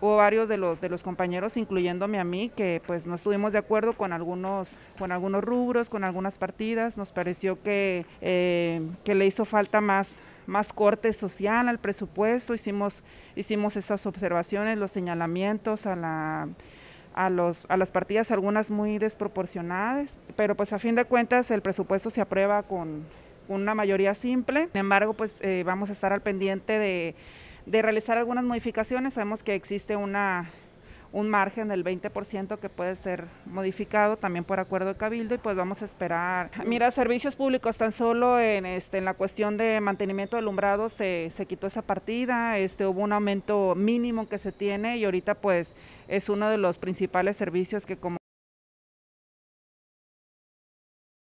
Hubo varios de los, de los compañeros, incluyéndome a mí, que pues no estuvimos de acuerdo con algunos, con algunos rubros, con algunas partidas. Nos pareció que, eh, que le hizo falta más, más corte social al presupuesto. Hicimos, hicimos esas observaciones, los señalamientos a la a, los, a las partidas, algunas muy desproporcionadas, pero pues a fin de cuentas el presupuesto se aprueba con una mayoría simple. Sin embargo, pues eh, vamos a estar al pendiente de de realizar algunas modificaciones. Sabemos que existe una, un margen del 20% que puede ser modificado también por acuerdo de cabildo y pues vamos a esperar. Mira, servicios públicos tan solo en, este, en la cuestión de mantenimiento de alumbrado se, se quitó esa partida, este, hubo un aumento mínimo que se tiene y ahorita pues es uno de los principales servicios que como